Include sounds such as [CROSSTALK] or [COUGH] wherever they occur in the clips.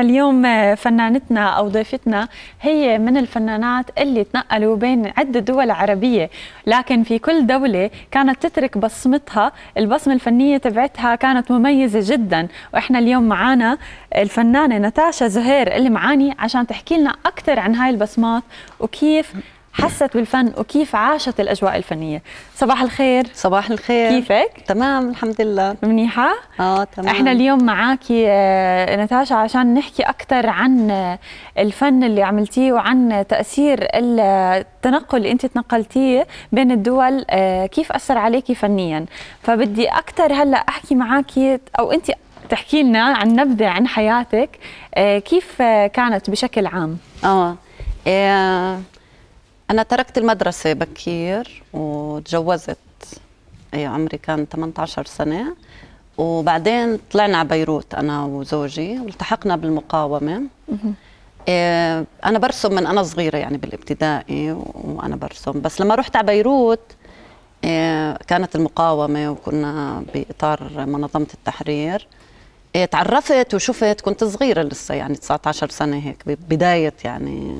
اليوم آه، فنانتنا او ضيفتنا هي من الفنانات اللي تنقلوا بين عده دول عربيه، لكن في كل دوله كانت تترك بصمتها، البصمه الفنيه تبعتها كانت مميزه جدا، واحنا اليوم معانا الفنانه نتاشا زهير اللي معاني عشان تحكي لنا اكثر عن هاي البصمات وكيف حست بالفن وكيف عاشت الاجواء الفنيه صباح الخير صباح الخير كيفك تمام الحمد لله منيحه اه تمام احنا اليوم معاكي آه، نتاشا عشان نحكي اكثر عن آه، الفن اللي عملتيه وعن تاثير التنقل اللي انت تنقلتيه بين الدول آه، كيف اثر عليكي فنيا فبدي اكثر هلا احكي معاكي او انت تحكي لنا عن نبذه عن حياتك كيف كانت بشكل عام اه أنا تركت المدرسة بكير وتجوزت أي عمري كان 18 سنة وبعدين طلعنا على بيروت أنا وزوجي والتحقنا بالمقاومة إيه، أنا برسم من أنا صغيرة يعني بالابتدائي وأنا برسم بس لما رحت على بيروت إيه، كانت المقاومة وكنا بإطار منظمة التحرير إيه، تعرفت وشفت كنت صغيرة لسه يعني 19 سنة هيك بداية يعني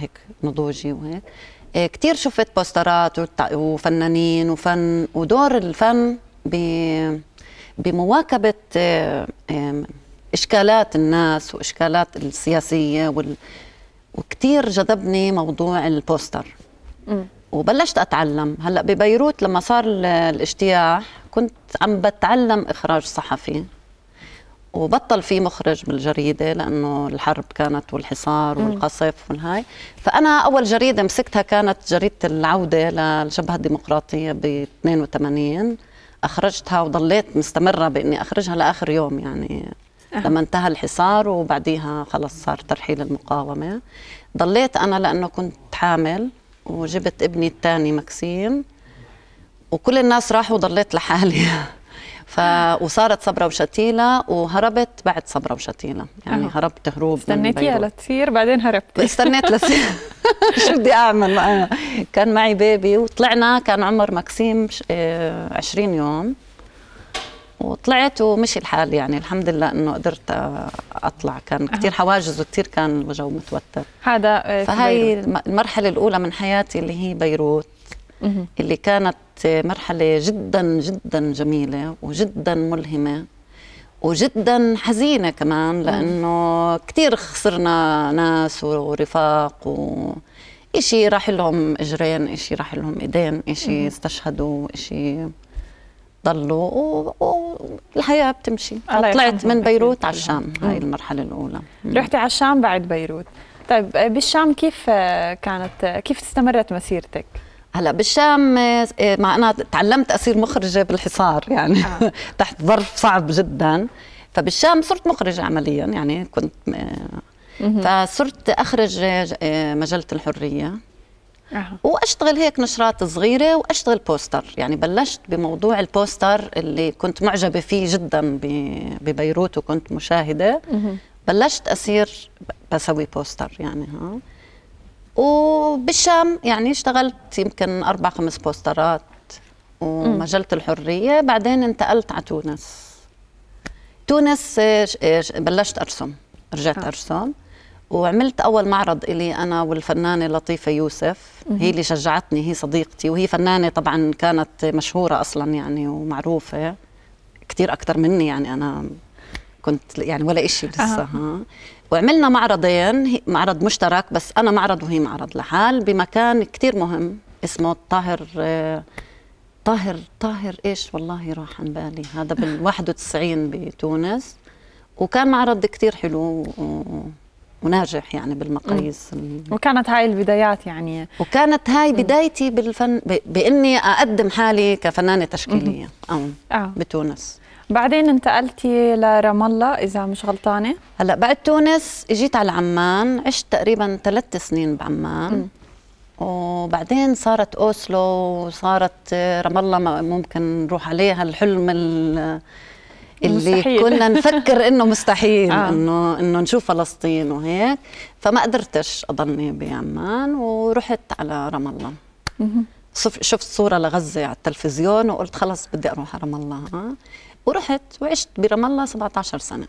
هيك نضوجي وهيك إيه، كثير شفت بوسترات وفنانين وفن ودور الفن بمواكبة إيه، إيه، إشكالات الناس وإشكالات السياسية وال... وكتير جذبني موضوع البوستر م. وبلشت أتعلم هلأ ببيروت لما صار الاجتياح كنت عم بتعلم إخراج صحفي وبطل في مخرج بالجريده لانه الحرب كانت والحصار والقصف والهاي فانا اول جريده مسكتها كانت جريده العوده للجبهه الديمقراطيه ب 82 اخرجتها وضليت مستمره باني اخرجها لاخر يوم يعني أه. لما انتهى الحصار وبعديها خلص صار ترحيل المقاومه ضليت انا لانه كنت حامل وجبت ابني الثاني مكسيم وكل الناس راحوا وضليت لحالي [LAUGHS] ف... وصارت صبرا وشتيله وهربت بعد صبرا وشتيله يعني أه. هربت هروب استنيتيها لتصير بعدين هربت استنيت لتصير [LAUGHS] شو بدي اعمل أنا. آه. كان معي بيبي وطلعنا كان عمر مكسيم 20 آه، يوم وطلعت ومشي الحال يعني الحمد لله انه قدرت اطلع كان كثير حواجز وكثير كان الجو متوتر هذا آه، فهي المرحله الاولى من حياتي اللي هي بيروت اللي كانت مرحله جدا جدا جميله وجدا ملهمه وجدا حزينه كمان لانه كثير خسرنا ناس ورفاق و إشي راح لهم اجرين إشي راح لهم ايدين إشي استشهدوا إشي ضلوا والحياه و... بتمشي طلعت من بيروت على الشام هاي المرحله الاولى رحتي على الشام بعد بيروت طيب بالشام كيف كانت كيف استمرت مسيرتك هلا بالشام آه، آه، مع انا تعلمت اصير مخرجه بالحصار يعني آه. [LAUGHS] تحت ظرف صعب جدا فبالشام صرت مخرجه عمليا يعني كنت آه، فصرت اخرج مجله الحريه آه. واشتغل هيك نشرات صغيره واشتغل بوستر يعني بلشت بموضوع البوستر اللي كنت معجبه فيه جدا ببيروت وكنت مشاهده بلشت اصير بسوي بوستر يعني ها وبالشام يعني اشتغلت يمكن أربع خمس بوسترات ومجلة الحرية بعدين انتقلت على تونس تونس آه، آه، بلشت أرسم رجعت آه. أرسم وعملت أول معرض إلي أنا والفنانة لطيفة يوسف مم. هي اللي شجعتني هي صديقتي وهي فنانة طبعا كانت مشهورة أصلا يعني ومعروفة كثير اكثر مني يعني أنا كنت يعني ولا شيء لسه آه. ها وعملنا معرضين معرض مشترك بس انا معرض وهي معرض لحال بمكان كثير مهم اسمه طاهر آه، طاهر طاهر ايش والله راح عن بالي هذا بال 91 [LAUGHS] بتونس وكان معرض كثير حلو و... وناجح يعني بالمقاييس وكانت هاي البدايات يعني وكانت هاي بدايتي بالفن ب... باني اقدم حالي كفنانه تشكيليه اه بتونس بعدين انتقلتي لرام الله اذا مش غلطانه هلا بعد تونس اجيت على عمان عشت تقريبا ثلاث سنين بعمان م. وبعدين صارت اوسلو وصارت رام الله ممكن نروح عليها الحلم اللي مستحيل. كنا نفكر [LAUGHS] انه مستحيل آه. انه انه نشوف فلسطين وهيك فما قدرتش اضلني بعمان ورحت على رام الله شفت صوره لغزه على التلفزيون وقلت خلص بدي اروح على رام الله ورحت وعشت برام الله 17 سنه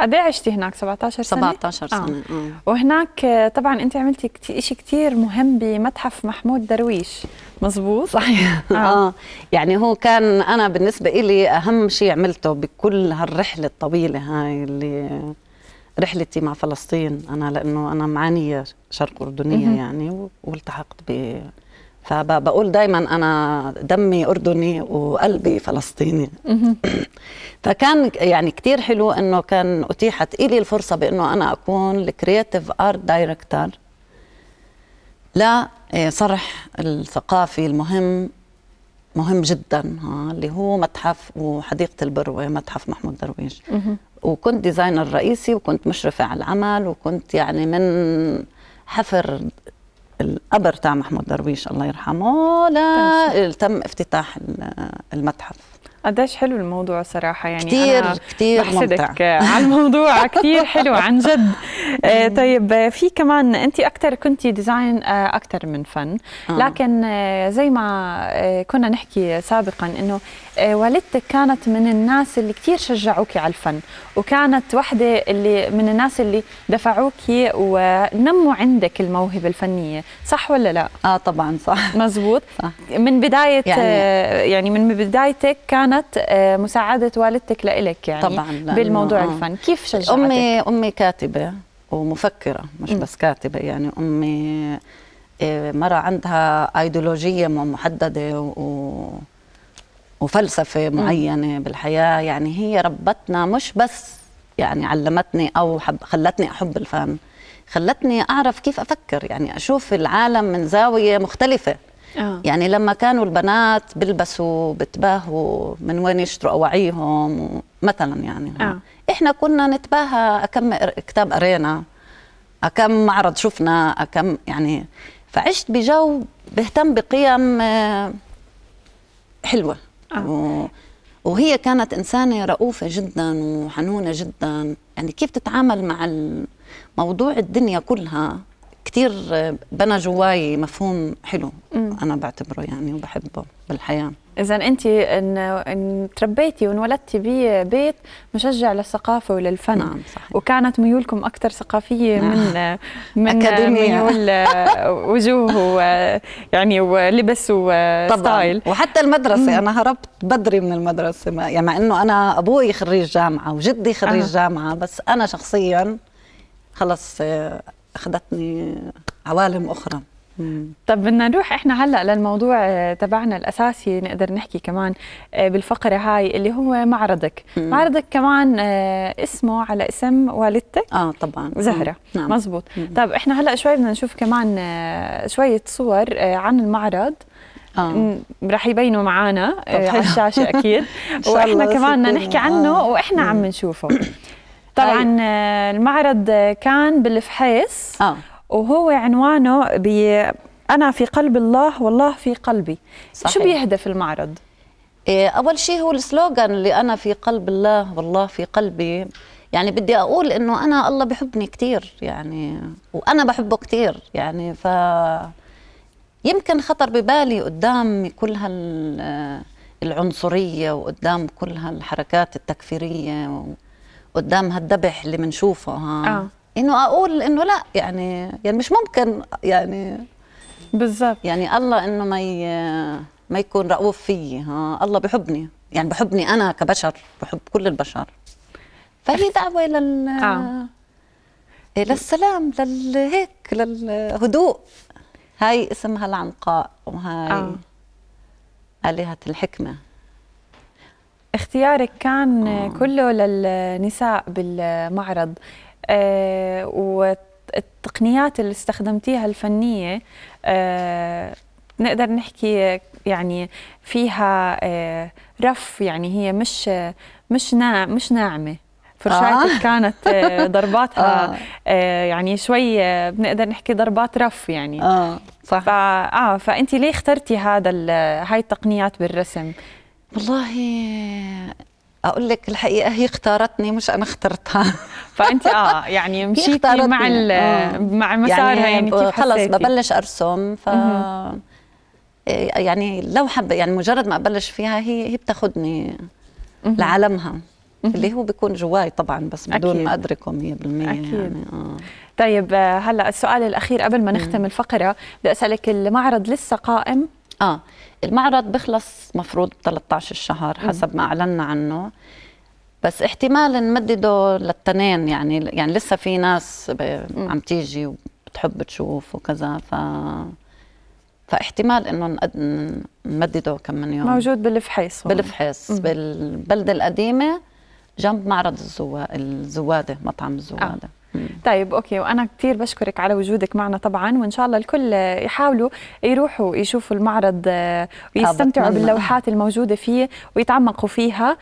قد ايه عشتي هناك 17 سنه 17 آه. سنه آه. آه. وهناك طبعا انت عملتي كتير شيء كثير مهم بمتحف محمود درويش مزبوط صحيح [LAUGHS] آه. اه يعني هو كان انا بالنسبه لي اهم شيء عملته بكل هالرحله الطويله هاي اللي رحلتي مع فلسطين انا لانه انا معانيه شرق اردنيه يعني والتحقت ب فبقول دايما أنا دمي أردني وقلبي فلسطيني [CLEARS THROAT] فكان يعني كثير حلو أنه كان أتيحت إلي الفرصة بأنه أنا أكون الكرياتيف آرت دايركتور لصرح الثقافي المهم مهم جدا ها اللي هو متحف وحديقه البروه متحف محمود درويش وكنت ديزاينر رئيسي وكنت مشرفه على العمل وكنت يعني من حفر القبر تاع محمود درويش الله يرحمه لا تم افتتاح المتحف قديش حلو الموضوع صراحه يعني كثير كثير بحسدك على الموضوع [LAUGHS] كثير حلو عن جد [LAUGHS] آه، طيب في كمان انت اكثر كنتي ديزاين آه، اكثر من فن آه. لكن زي ما كنا نحكي سابقا انه والدتك كانت من الناس اللي كثير شجعوكي على الفن وكانت وحده اللي من الناس اللي دفعوكي ونموا عندك الموهبه الفنيه صح ولا لا اه طبعا صح مزبوط [LAUGHS] صح. من بدايه يعني, يعني من بدايتك كان كانت آه، مساعده والدتك لإلك يعني طبعا بالموضوع آه. الفن كيف شجعتك امي امي كاتبه ومفكره مش بس كاتبه يعني امي آه، مرة عندها ايديولوجيه محدده و وفلسفه معينه بالحياه يعني هي ربتنا مش بس يعني علمتني او حب خلتني احب الفن خلتني اعرف كيف افكر يعني اشوف العالم من زاويه مختلفه آه. يعني لما كانوا البنات بيلبسوا بتباهوا من وين يشتروا اواعيهم مثلا يعني آه. احنا كنا نتباهى كم كتاب قرينا كم معرض شفنا كم يعني فعشت بجو بهتم بقيم آه، حلوه آه. و... وهي كانت انسانه رؤوفه جدا وحنونه جدا يعني كيف تتعامل مع موضوع الدنيا كلها كثير بنى جواي مفهوم حلو انا بعتبره يعني وبحبه بالحياه اذا انت ان, إن تربيتي وانولدتي ببيت مشجع للثقافه وللفن نعم صحيح. وكانت ميولكم اكثر ثقافيه نعم. من [LAUGHS] من أكاديمية. ميول وجوه و يعني ولبس وستايل وحتى المدرسه انا هربت بدري من المدرسه ما يعني مع انه انا ابوي خريج جامعه وجدي خريج أه. جامعه بس انا شخصيا خلص آه، اخذتني عوالم اخرى طب بدنا نروح احنا هلا للموضوع آه، تبعنا الاساسي نقدر نحكي كمان آه، بالفقره هاي اللي هو معرضك مم. معرضك كمان آه، اسمه على اسم والدتك اه طبعا زهره مم. نعم. مزبوط مم. طب احنا هلا شوي بدنا نشوف كمان شويه صور عن المعرض آه. رح يبينوا معنا على الشاشه اكيد [LAUGHS] واحنا كمان بدنا نحكي عنه واحنا عم نشوفه طيب. طبعا أيوة. المعرض كان بالفحيص آه. وهو عنوانه ب انا في قلب الله والله في قلبي صحيح. شو بيهدف المعرض إيه، اول شيء هو السلوغان اللي انا في قلب الله والله في قلبي يعني بدي اقول انه انا الله بحبني كثير يعني وانا بحبه كثير يعني ف يمكن خطر ببالي قدام كل هال آه، العنصريه وقدام كل هالحركات التكفيريه و... قدام هالذبح اللي بنشوفه ها آه. انه اقول انه لا يعني يعني مش ممكن يعني بالظبط يعني الله انه ما ي... ما يكون رؤوف فيي ها الله بحبني يعني بحبني انا كبشر بحب كل البشر فهي دعوه لل آه. للسلام للهيك للهدوء هاي اسمها العنقاء وهاي آه. آلهة الحكمة اختيارك كان آه. كله للنساء بالمعرض أه والتقنيات اللي استخدمتيها الفنية أه نقدر نحكي يعني فيها أه رف يعني هي مش مش نا مش ناعمة فرشاتك آه. [LAUGHS] كانت آه، ضرباتها آه. آه. يعني شوي بنقدر نحكي ضربات رف يعني اه صح اه فانت ليه اخترتي هذا هاي التقنيات بالرسم والله اقول لك الحقيقه هي اختارتني مش انا اخترتها [LAUGHS] فانت اه يعني [LAUGHS] مشيتي مع آه. مع مسارها يعني, يعني كيف خلص ببلش ارسم ف إيه، يعني لو حب يعني مجرد ما ابلش فيها هي هي بتاخذني لعالمها اللي هو بيكون جواي طبعا بس بدون أكيد. ما ادركه 100% أكيد. يعني اه طيب آه، هلا السؤال الاخير قبل ما نختم الفقره بدي اسالك المعرض لسه قائم اه المعرض بخلص مفروض 13 شهر حسب ما اعلنا عنه بس احتمال نمدده للتنين يعني يعني لسه في ناس عم تيجي وبتحب تشوف وكذا ف فاحتمال انه نمدده كم من يوم موجود بالفحيص بالفحيص بالبلده القديمه جنب معرض الزوا... الزواده مطعم الزواده آه. طيب اوكي وانا كثير بشكرك على وجودك معنا طبعا وان شاء الله الكل يحاولوا يروحوا يشوفوا المعرض آه، ويستمتعوا نعم. باللوحات الموجوده فيه ويتعمقوا فيها